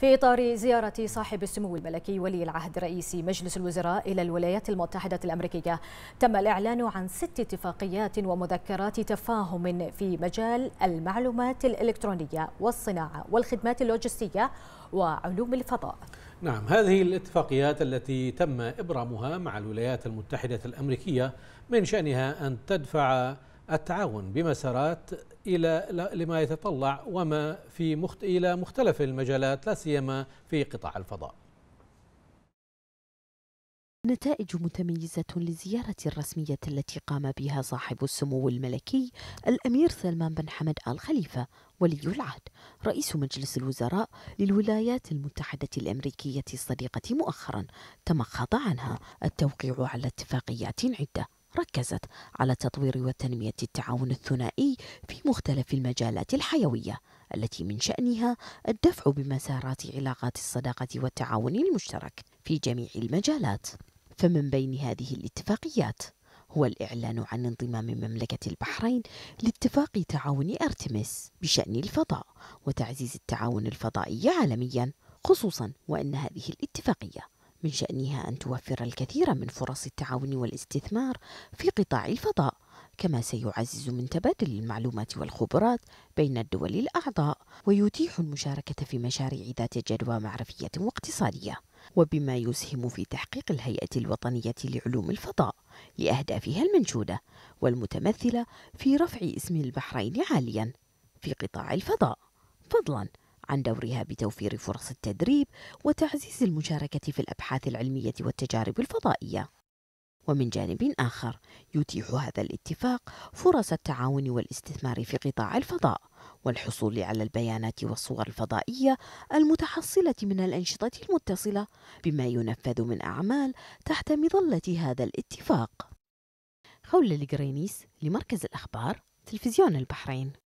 في إطار زيارة صاحب السمو الملكي ولي العهد رئيس مجلس الوزراء إلى الولايات المتحدة الأمريكية تم الإعلان عن ست اتفاقيات ومذكرات تفاهم في مجال المعلومات الإلكترونية والصناعة والخدمات اللوجستية وعلوم الفضاء نعم هذه الاتفاقيات التي تم إبرامها مع الولايات المتحدة الأمريكية من شأنها أن تدفع التعاون بمسارات إلى لما يتطلع وما في مخت... إلى مختلف المجالات لا سيما في قطاع الفضاء نتائج متميزة للزيارة الرسمية التي قام بها صاحب السمو الملكي الأمير سلمان بن حمد آل خليفة ولي العهد رئيس مجلس الوزراء للولايات المتحدة الأمريكية الصديقة مؤخرا تمخض عنها التوقيع على اتفاقيات عدة ركزت على تطوير وتنمية التعاون الثنائي في مختلف المجالات الحيوية التي من شأنها الدفع بمسارات علاقات الصداقة والتعاون المشترك في جميع المجالات فمن بين هذه الاتفاقيات هو الإعلان عن انضمام مملكة البحرين لاتفاق تعاون أرتمس بشأن الفضاء وتعزيز التعاون الفضائي عالميا خصوصا وأن هذه الاتفاقية من شأنها أن توفر الكثير من فرص التعاون والاستثمار في قطاع الفضاء، كما سيعزز من تبادل المعلومات والخبرات بين الدول الأعضاء، ويتيح المشاركة في مشاريع ذات جدوى معرفية واقتصادية، وبما يسهم في تحقيق الهيئة الوطنية لعلوم الفضاء لأهدافها المنشودة والمتمثلة في رفع اسم البحرين عاليًا في قطاع الفضاء، فضلًا عن دورها بتوفير فرص التدريب وتعزيز المشاركة في الأبحاث العلمية والتجارب الفضائية. ومن جانب آخر يتيح هذا الاتفاق فرص التعاون والاستثمار في قطاع الفضاء والحصول على البيانات والصور الفضائية المتحصلة من الأنشطة المتصلة بما ينفذ من أعمال تحت مظلة هذا الاتفاق. خولة الجرينيس لمركز الأخبار تلفزيون البحرين